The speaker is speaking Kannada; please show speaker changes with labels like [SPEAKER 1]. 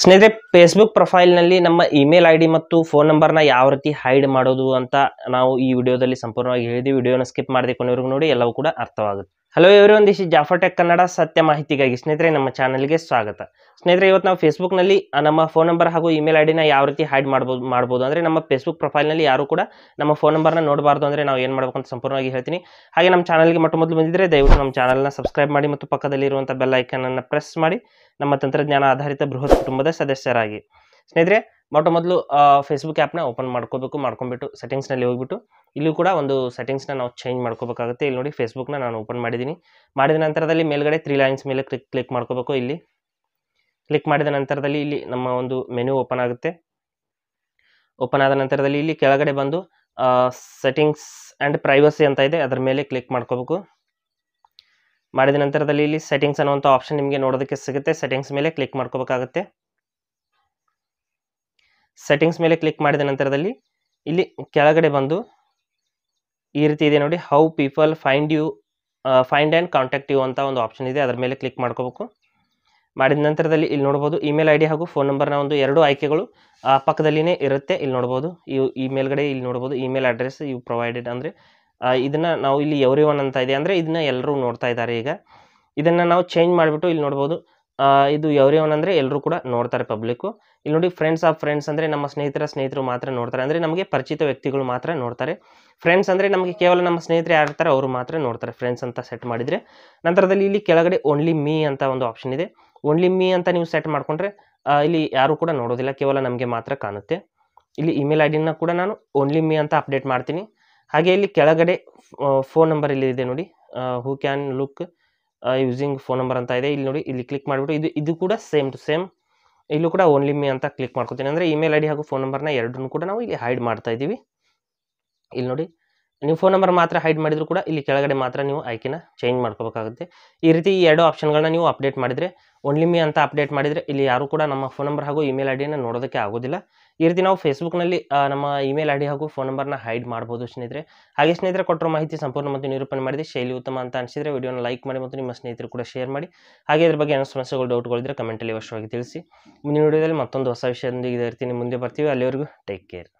[SPEAKER 1] ಸ್ನೇಹಿತರೆ ಫೇಸ್ಬುಕ್ ಪ್ರೊಫೈಲ್ನಲ್ಲಿ ನಮ್ಮ ಇಮೇಲ್ ಐ ಡಿ ಮತ್ತು ಫೋನ್ ನಂಬರ್ನ ಯಾವ ರೀತಿ ಹೈಡ್ ಮಾಡೋದು ಅಂತ ನಾವು ಈ ವಿಡಿಯೋದಲ್ಲಿ ಸಂಪೂರ್ಣವಾಗಿ ಹೇಳಿದ್ವಿ ವಿಡಿಯೋನ ಸ್ಕಿಪ್ ಮಾಡದೆ ಕೊನೆವರೆಗೂ ನೋಡಿ ಎಲ್ಲವೂ ಕೂಡ ಅರ್ಥವಾಗುತ್ತೆ ಹಲೋ ಎವ್ರಿ ಒಂದು ಇಷ್ಟು ಟೆಕ್ ಕನ್ನಡ ಸತ್ಯ ಮಾಹಿತಿಗಾಗಿ ಸ್ನೇಹಿತರೆ ನಮ್ಮ ಚಾನಲ್ಗೆ ಸ್ವಾಗತ ಸ್ನೇಹಿತರೆ ಇವತ್ತು ನಾವು ಫೇಸ್ಬುಕ್ನಲ್ಲಿ ನಮ್ಮ ಫೋನ್ ನಂಬರ್ ಹಾಗೂ ಇಮೇಲ್ ಐಡಿನ ಯಾವ ರೀತಿ ಹ್ಯಾಡ್ ಮಾಡ್ಬೋದು ಮಾಡ್ಬೋದು ಅಂದರೆ ನಮ್ಮ ಫೇಸ್ಬುಕ್ ಪ್ರೊಫೈಲ್ನಲ್ಲಿ ಯಾರು ಕೂಡ ನಮ್ಮ ಫೋನ್ ನಂಬರ್ನ ನೋಡಬಾರ್ದು ಅಂದರೆ ನಾವು ಏನು ಮಾಡಬೇಕು ಅಂತ ಸಂಪೂರ್ಣವಾಗಿ ಹೇಳ್ತೀನಿ ಹಾಗೆ ನಮ್ಮ ಚಾನಲ್ಗೆ ಮೊಟ್ಟ ಮೊದಲು ಬಂದಿದ್ದರೆ ದಯವಿಟ್ಟು ನಮ್ಮ ಚಾನಲ್ನ ಸಬ್ಸ್ಕ್ರೈಬ್ ಮಾಡಿ ಮತ್ತು ಪಕ್ಕದಲ್ಲಿರುವಂಥ ಬೆಲ್ ಪ್ರೆಸ್ ಮಾಡಿ ನಮ್ಮ ತಂತ್ರಜ್ಞಾನ ಆಧಾರಿತ ಬೃಹತ್ ಕುಟುಂಬದ ಸದಸ್ಯರಾಗಿ ಸ್ನೇಹಿತರೆ ಮೊಟ್ಟ ಮೊದಲು ಫೇಸ್ಬುಕ್ ಆ್ಯಪ್ನ ಓಪನ್ ಮಾಡ್ಕೋಬೇಕು ಮಾಡ್ಕೊಂಬಿಟ್ಟು ಸೆಟ್ಟಿಂಗ್ಸ್ನಲ್ಲಿ ಹೋಗ್ಬಿಟ್ಟು ಇಲ್ಲೂ ಕೂಡ ಒಂದು ಸೆಟ್ಟಿಂಗ್ಸ್ನ ನಾವು ಚೇಂಜ್ ಮಾಡ್ಕೋಬೇಕಾಗುತ್ತೆ ಇಲ್ಲಿ ನೋಡಿ ಫೇಸ್ಬುಕ್ನ ನಾನು ಓಪನ್ ಮಾಡಿದ್ದೀನಿ ಮಾಡಿದ ನಂತರದಲ್ಲಿ ಮೇಲ್ಗಡೆ ತ್ರೀ ಲೈನ್ಸ್ ಮೇಲೆ ಕ್ಲಿಕ್ ಕ್ಲಿಕ್ ಮಾಡ್ಕೋಬೇಕು ಇಲ್ಲಿ ಕ್ಲಿಕ್ ಮಾಡಿದ ನಂತರದಲ್ಲಿ ಇಲ್ಲಿ ನಮ್ಮ ಒಂದು ಮೆನು ಓಪನ್ ಆಗುತ್ತೆ ಓಪನ್ ಆದ ನಂತರದಲ್ಲಿ ಇಲ್ಲಿ ಕೆಳಗಡೆ ಬಂದು ಸೆಟ್ಟಿಂಗ್ಸ್ ಆ್ಯಂಡ್ ಪ್ರೈವಸಿ ಅಂತ ಇದೆ ಅದರ ಮೇಲೆ ಕ್ಲಿಕ್ ಮಾಡ್ಕೋಬೇಕು ಮಾಡಿದ ನಂತರದಲ್ಲಿ ಇಲ್ಲಿ ಸೆಟ್ಟಿಂಗ್ಸ್ ಅನ್ನುವಂಥ ಆಪ್ಷನ್ ನಿಮಗೆ ನೋಡೋದಕ್ಕೆ ಸಿಗುತ್ತೆ ಸೆಟ್ಟಿಂಗ್ಸ್ ಮೇಲೆ ಕ್ಲಿಕ್ ಮಾಡ್ಕೋಬೇಕಾಗುತ್ತೆ ಸೆಟ್ಟಿಂಗ್ಸ್ ಮೇಲೆ ಕ್ಲಿಕ್ ಮಾಡಿದ ನಂತರದಲ್ಲಿ ಇಲ್ಲಿ ಕೆಳಗಡೆ ಬಂದು ಈ ರೀತಿ ಇದೆ ನೋಡಿ how people find you find and contact you ಅಂತ ಒಂದು ಆಪ್ಷನ್ ಇದೆ ಅದರ ಮೇಲೆ ಕ್ಲಿಕ್ ಮಾಡ್ಕೋಬೇಕು ಮಾಡಿದ ನಂತರದಲ್ಲಿ ಇಲ್ಲಿ ನೋಡ್ಬೋದು ಇಮೇಲ್ ಐ ಡಿ ಹಾಗೂ ಫೋನ್ ನಂಬರ್ನ ಒಂದು ಎರಡು ಆಯ್ಕೆಗಳು ಪಕ್ಕದಲ್ಲಿನೇ ಇರುತ್ತೆ ಇಲ್ಲಿ ನೋಡ್ಬೋದು ಇವು ಇಮೇಲ್ಗಡೆ ಇಲ್ಲಿ ನೋಡ್ಬೋದು ಇಮೇಲ್ ಅಡ್ರೆಸ್ ಇವು ಪ್ರೊವೈಡೆಡ್ ಅಂದರೆ ಇದನ್ನು ನಾವು ಇಲ್ಲಿ ಎವ್ರಿ ಒನ್ ಅಂತ ಇದೆ ಅಂದರೆ ಇದನ್ನ ಎಲ್ಲರೂ ನೋಡ್ತಾ ಇದ್ದಾರೆ ಈಗ ಇದನ್ನು ನಾವು ಚೇಂಜ್ ಮಾಡಿಬಿಟ್ಟು ಇಲ್ಲಿ ನೋಡ್ಬೋದು ಇದು ಎವ್ರಿವನ್ ಅಂದರೆ ಎಲ್ಲರೂ ಕೂಡ ನೋಡ್ತಾರೆ ಪಬ್ಲಿಕ್ಕು ಇಲ್ಲಿ ನೋಡಿ ಫ್ರೆಂಡ್ಸ್ ಆಫ್ ಫ್ರೆಂಡ್ಸ್ ಅಂದರೆ ನಮ್ಮ ಸ್ನೇಹಿತರ ಸ್ನೇಹಿತರು ಮಾತ್ರ ನೋಡ್ತಾರೆ ಅಂದರೆ ನಮಗೆ ಪರಿಚಿತ ವ್ಯಕ್ತಿಗಳು ಮಾತ್ರ ನೋಡ್ತಾರೆ ಫ್ರೆಂಡ್ಸ್ ಅಂದರೆ ನಮಗೆ ಕೇವಲ ನಮ್ಮ ಸ್ನೇಹಿತರು ಯಾರು ಇರ್ತಾರೆ ಅವರು ಮಾತ್ರ ನೋಡ್ತಾರೆ ಫ್ರೆಂಡ್ಸ್ ಅಂತ ಸೆಟ್ ಮಾಡಿದರೆ ನಂತರದಲ್ಲಿ ಇಲ್ಲಿ ಕೆಳಗಡೆ ಓನ್ಲಿ ಮೀ ಅಂತ ಒಂದು ಆಪ್ಷನ್ ಇದೆ ಓನ್ಲಿ ಮೀ ಅಂತ ನೀವು ಸೆಟ್ ಮಾಡಿಕೊಂಡ್ರೆ ಇಲ್ಲಿ ಯಾರೂ ಕೂಡ ನೋಡೋದಿಲ್ಲ ಕೇವಲ ನಮಗೆ ಮಾತ್ರ ಕಾಣುತ್ತೆ ಇಲ್ಲಿ ಇಮೇಲ್ ಐ ಡಿನ ಕೂಡ ನಾನು ಓನ್ಲಿ ಮೀ ಅಂತ ಅಪ್ಡೇಟ್ ಮಾಡ್ತೀನಿ ಹಾಗೆ ಇಲ್ಲಿ ಕೆಳಗಡೆ ಫೋನ್ ನಂಬರ್ ಇಲ್ಲಿ ಇದೆ ನೋಡಿ who can look using phone number ಅಂತ ಇದೆ ಇಲ್ಲಿ ನೋಡಿ ಇಲ್ಲಿ ಕ್ಲಿಕ್ ಮಾಡಿಬಿಟ್ಟು ಇದು ಇದು ಕೂಡ ಸೇಮ್ ಟು ಸೇಮ್ ಇಲ್ಲೂ ಕೂಡ ಓನ್ಲಿ ಮೀ ಅಂತ ಕ್ಲಿಕ್ ಮಾಡ್ಕೊತೀನಿ ಅಂದರೆ ಇಮೇಲ್ ಐ ಡಿ ಹಾಗೂ ಫೋನ್ ನಂಬರ್ನ ಎರಡನ್ನೂ ಕೂಡ ನಾವು ಇಲ್ಲಿ ಹೈಡ್ ಮಾಡ್ತಾ ಇದ್ದೀವಿ ಇಲ್ಲಿ ನೋಡಿ ನೀವು ಫೋನ್ ನಂಬರ್ ಮಾತ್ರ ಹೈಡ್ ಮಾಡಿದ್ರು ಕೂಡ ಇಲ್ಲಿ ಕೆಳಗಡೆ ಮಾತ್ರ ನೀವು ಆಯ್ಕೆನ ಚೇಂಜ್ ಮಾಡ್ಕೋಬೇಕಾಗುತ್ತೆ ಈ ರೀತಿ ಈ ಎರಡು ಆಪ್ಷನ್ಗಳನ್ನ ನೀವು ಅಪ್ಡೇಟ್ ಮಾಡಿದರೆ ಓನ್ಲಿ ಮೀ ಅಂತ ಅಪ್ಡೇಟ್ ಮಾಡಿದರೆ ಇಲ್ಲಿ ಯಾರು ಕೂಡ ನಮ್ಮ ಫೋನ್ ನಂಬರ್ ಹಾಗೂ ಇಮೇಲ್ ಐ ನೋಡೋದಕ್ಕೆ ಆಗೋದಿಲ್ಲ ಈ ರೀತಿ ನಾವು ಫೇಸ್ಬುಕ್ನಲ್ಲಿ ನಮ್ಮ ಇಮೇಲ್ ಐ ಡಿ ಹಾಗೂ ಫೋನ್ ನಂಬರ್ನ ಹೈಡ್ ಮಾಡ್ಬೋದು ಸ್ನೇಹಿತರೆ ಹಾಗೆ ಸ್ನೇಹಿತರೆ ಕೊಟ್ಟಿರೋ ಮಾಹಿತಿ ಸಂಪೂರ್ಣ ಮತ್ತು ನಿರೂಪಣೆ ಮಾಡಿದೆ ಶೈಲಿ ಉತ್ತಮ ಅಂತ ಅನಿಸಿದರೆ ವಿಡಿಯೋನ ಲೈಕ್ ಮಾಡಿ ಮತ್ತು ನಿಮ್ಮ ಸ್ನೇಹಿತರು ಕೂಡ ಶೇರ್ ಮಾಡಿ ಹಾಗೆ ಇದ್ರ ಬಗ್ಗೆ ಏನೋ ಸಮಸ್ಯೆಗಳು ಡೌಟ್ಗಳಿದ್ರೆ ಕಮೆಂಟಲ್ಲಿ ವಶವಾಗಿ ತಿಳಿಸಿ ಮುಂದಿನ ವಿಡಿಯೋದಲ್ಲಿ ಮತ್ತೊಂದು ಹೊಸ ವಿಷಯದೊಂದಿಗೆ ಇದೇ ರೀತಿ ಮುಂದೆ ಬರ್ತೀವಿ ಅಲ್ಲಿವರೆಗೂ ಟೇಕ್ ಕೇರ್